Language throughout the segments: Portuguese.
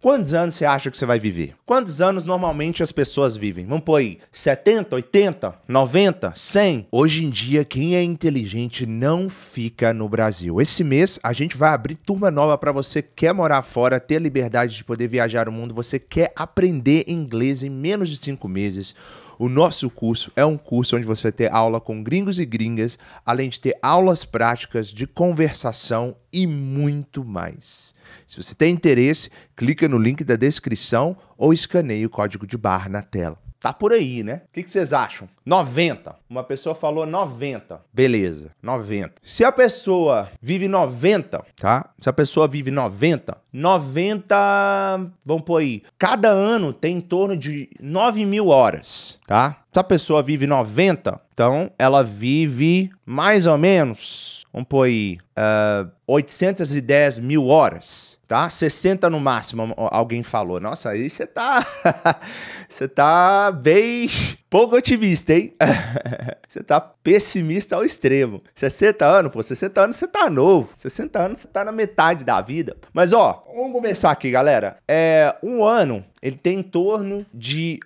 Quantos anos você acha que você vai viver? Quantos anos normalmente as pessoas vivem? Vamos pôr aí 70, 80, 90, 100. Hoje em dia, quem é inteligente não fica no Brasil. Esse mês a gente vai abrir turma nova para você que quer morar fora, ter liberdade de poder viajar o mundo, você quer aprender inglês em menos de 5 meses o nosso curso é um curso onde você vai ter aula com gringos e gringas, além de ter aulas práticas de conversação e muito mais. Se você tem interesse, clica no link da descrição ou escaneie o código de barra na tela. Tá por aí, né? O que, vocês acham? 90. Uma pessoa falou 90. Beleza, 90. Se a pessoa vive 90, tá? Se a pessoa vive 90, 90, vamos por aí, cada ano tem em torno de 9 mil horas, tá? Se a pessoa vive 90, então ela vive mais ou menos, vamos por aí, uh, eh, 810 mil horas, tá? 60 no máximo, alguém falou. Nossa, aí você tá... Você tá bem pouco otimista, hein? Você tá pessimista ao extremo. 60 anos, pô, 60 anos você tá novo. 60 anos você tá na metade da vida. Mas ó, vamos começar aqui, galera. É, um ano ele tem em torno de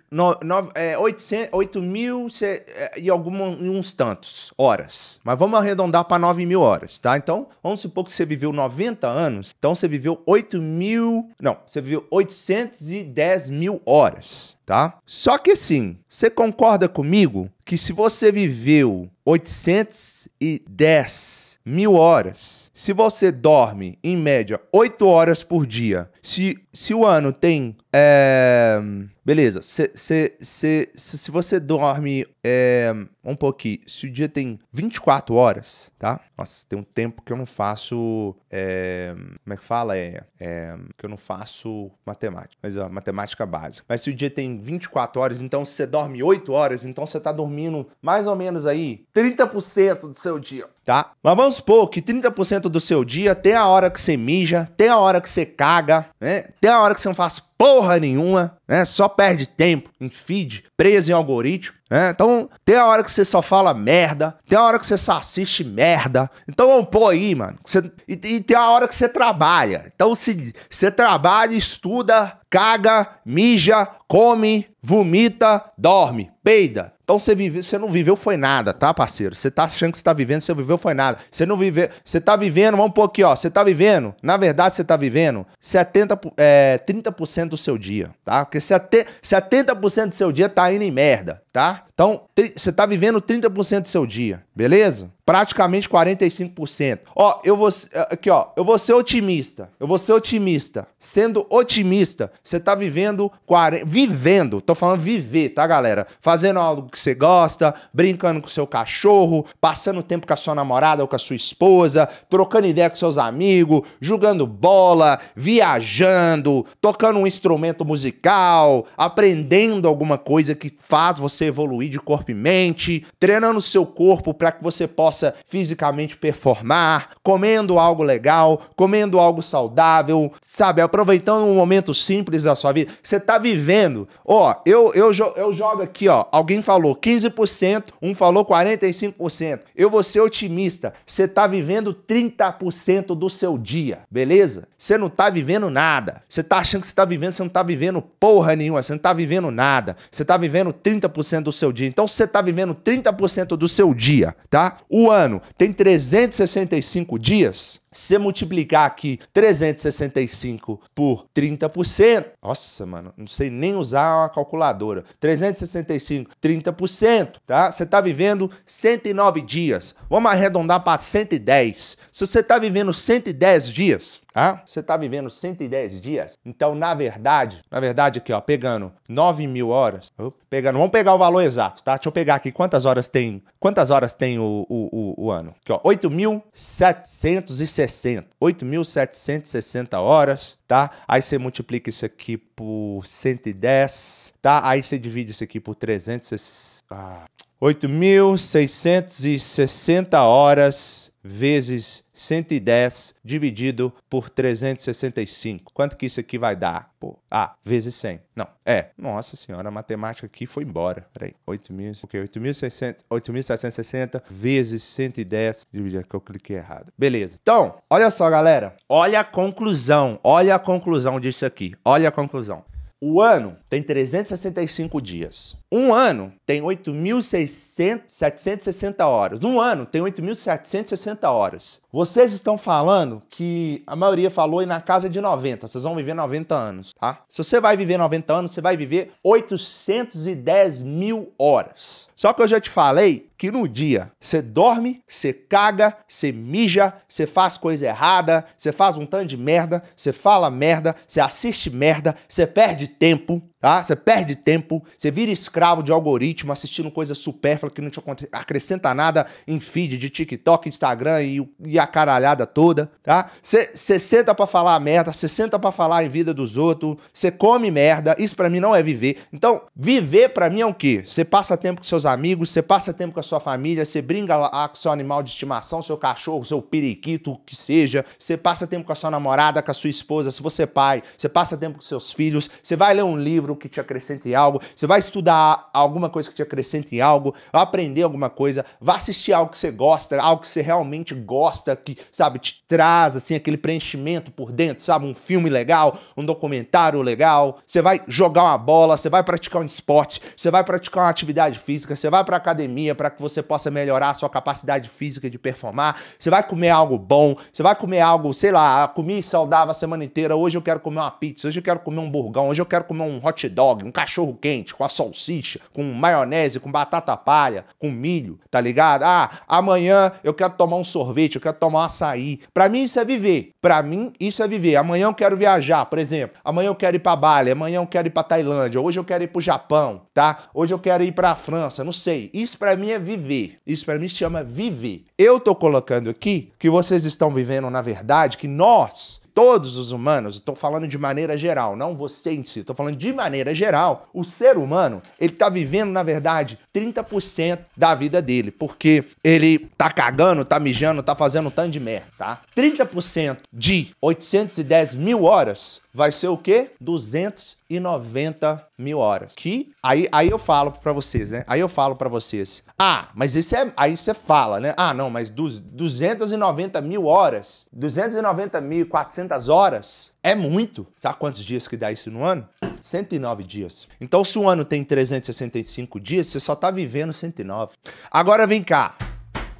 é, 800, 8 mil é, e alguns uns tantos horas. Mas vamos arredondar para 9 mil horas, tá? Então, vamos supor que você viveu 90 anos, então você viveu 8 mil. Não, você viveu 810 mil horas tá? Só que sim, você concorda comigo que se você viveu 810 mil horas, se você dorme em média 8 horas por dia, se, se o ano tem. É, beleza, se, se, se, se, você dorme é, um pouquinho, se o dia tem 24 horas, tá? Nossa, tem um tempo que eu não faço. É, como é que fala? É, é, que eu não faço matemática, mas é matemática básica. Mas se o dia tem 24 horas, então se você dorme 8 horas, então você tá dormindo consumindo mais ou menos aí 30% do seu dia, tá? Mas vamos supor que 30% do seu dia, tem a hora que você mija, tem a hora que você caga, né? Tem a hora que você não faz porra nenhuma, né? Só perde tempo em feed, preso em algoritmo, né? Então, tem a hora que você só fala merda, tem a hora que você só assiste merda. Então, vamos pôr aí, mano. Você... E, e, tem a hora que você trabalha. Então, se você trabalha, estuda, caga, mija, come, vomita, dorme, peida. Então você viveu, você não viveu foi nada, tá, parceiro? Você tá achando que você tá vivendo, você viveu foi nada. Você não viveu, você tá vivendo, vamos pôr aqui, ó, você tá vivendo, na verdade você tá vivendo 70, é, 30% do seu dia, tá? Porque 70, 70% do seu dia tá indo em merda, tá? Então, você está vivendo 30% do seu dia, beleza? Praticamente 45%. Ó, eu vou eh, aqui, ó, eu vou ser otimista. Eu vou ser otimista. Sendo otimista, você está vivendo 40, vivendo, tô falando viver, tá, galera? Fazendo algo que você gosta, brincando com seu cachorro, passando tempo com a sua namorada ou com a sua esposa, trocando ideia com seus amigos, jogando bola, viajando, tocando um instrumento musical, aprendendo alguma coisa que faz você evoluir de corpo e mente, treinando o seu corpo para que você possa fisicamente performar, comendo algo legal, comendo algo saudável, sabe? Aproveitando um momento simples da sua vida. Você tá vivendo. Ó, eu, eu, eu jogo aqui, ó. Alguém falou 15%, um falou 45%. Eu vou ser otimista. Você tá vivendo 30% do seu dia, beleza? Você não tá vivendo nada. Você tá achando que você tá vivendo, você não tá vivendo porra nenhuma, você não tá vivendo nada. Você tá vivendo 30% do seu seu dia. Então, você está vivendo 30% do seu dia, tá? O ano tem 365 dias, se multiplicar aqui 365 por 30%, nossa, mano, não sei nem usar uma calculadora. 365, 30%, tá? Você tá vivendo 109 dias. Vamos arredondar para 110. Se você tá vivendo 110 dias, tá? Você tá vivendo 110 dias. Então, na verdade, na verdade aqui, ó, pegando 9 mil horas, pegando, vamos pegar o valor exato, tá? Deixa eu pegar aqui quantas horas tem, quantas horas tem o, o, o, o ano. Aqui, ó, 8.760 8.760, 8.760 horas, tá? Aí você multiplica isso aqui por 110, tá? Aí você divide isso aqui por 360. Ah, 8.660 horas vezes 110 dividido por 365. Quanto que isso aqui vai dar? Pô, ah, vezes 100. Não, é. Nossa senhora, a matemática aqui foi embora. Peraí. 8.000, ok, 8.760 vezes 110 dividido, é que eu cliquei errado. Beleza. Então, olha só, galera. Olha a conclusão. Olha a conclusão disso aqui. Olha a conclusão. O ano tem 365 dias. Um ano tem 8.760 horas. Um ano tem 8.760 horas. Vocês estão falando que a maioria falou e na casa de 90. Vocês vão viver 90 anos, tá? Se você vai viver 90 anos, você vai viver 810 mil horas. Só que eu já te falei que no dia você dorme, você caga, você mija, você faz coisa errada, você faz um tanto de merda, você fala merda, você assiste merda, você perde tempo, Tá? Você perde tempo, você vira escravo de algoritmo, assistindo coisa supérflua que não te acrescenta nada em feed de TikTok, Instagram e, e a caralhada toda, tá? Você, você senta pra falar merda, você senta pra falar em vida dos outros, você come merda, isso para mim não é viver. Então, viver para mim é o quê? Você passa tempo com seus amigos, você passa tempo com a sua família, você brinca lá com seu animal de estimação, seu cachorro, seu periquito, o que seja, você passa tempo com a sua namorada, com a sua esposa, se você é pai, você passa tempo com seus filhos, você vai ler um livro, livro que te acrescente algo, você vai estudar alguma coisa que te acrescente algo, vai aprender alguma coisa, vai assistir algo que você gosta, algo que você realmente gosta, que, sabe, te traz, assim, aquele preenchimento por dentro, sabe? Um filme legal, um documentário legal, você vai jogar uma bola, você vai praticar um esporte, você vai praticar uma atividade física, você vai pra academia para que você possa melhorar a sua capacidade física de performar, você vai comer algo bom, você vai comer algo, sei lá, comi saudável a semana inteira, hoje eu quero comer uma pizza, hoje eu quero comer um burgão, hoje eu quero comer um hot hot dog, um cachorro quente, com a salsicha, com maionese, com batata palha, com milho, tá ligado? Ah, amanhã eu quero tomar um sorvete, eu quero tomar um açaí. Pra mim isso é viver. Pra mim isso é viver. Amanhã eu quero viajar, por exemplo. Amanhã eu quero ir pra Bali, amanhã eu quero ir pra Tailândia, hoje eu quero ir pro Japão, tá? Hoje eu quero ir pra França, não sei. Isso pra mim é viver. Isso pra mim se chama viver. Eu tô colocando aqui que vocês estão vivendo, na verdade, que nós todos os humanos, estou falando de maneira geral, não você em si, estou falando de maneira geral, o ser humano, ele está vivendo, na verdade, 30% da vida dele, porque ele tá cagando, tá mijando, tá fazendo um tanto de merda, tá? 30% de 810 mil horas vai ser o quê? 290 mil horas. Que aí, aí eu falo para vocês, né? Aí eu falo para vocês. Ah, mas isso é. Aí você fala, né? Ah, não, mas dos 290 mil horas, 290 mil 400 horas é muito. Sabe quantos dias que dá isso no ano? 109 dias. Então, se o ano tem 365 dias, você só tá vivendo 109. Agora vem cá.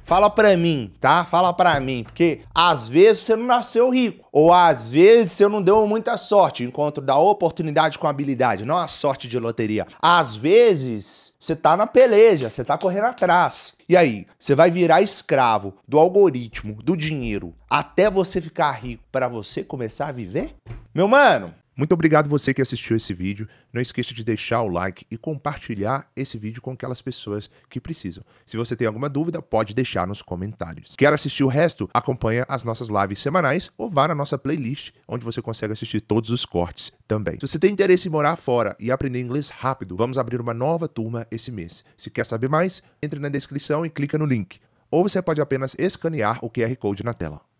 Fala pra mim, tá? Fala pra mim, porque às vezes você não nasceu rico, ou às vezes você não deu muita sorte, encontro da oportunidade com habilidade, não a sorte de loteria. Às vezes você tá na peleja, você tá correndo atrás. E aí, você vai virar escravo do algoritmo, do dinheiro, até você ficar rico para você começar a viver? Meu mano, muito obrigado você que assistiu esse vídeo. Não esqueça de deixar o like e compartilhar esse vídeo com aquelas pessoas que precisam. Se você tem alguma dúvida, pode deixar nos comentários. Quer assistir o resto? Acompanha as nossas lives semanais ou vá na nossa playlist, onde você consegue assistir todos os cortes também. Se você tem interesse em morar fora e aprender inglês rápido, vamos abrir uma nova turma esse mês. Se quer saber mais, entre na descrição e clica no link. Ou você pode apenas escanear o QR Code na tela.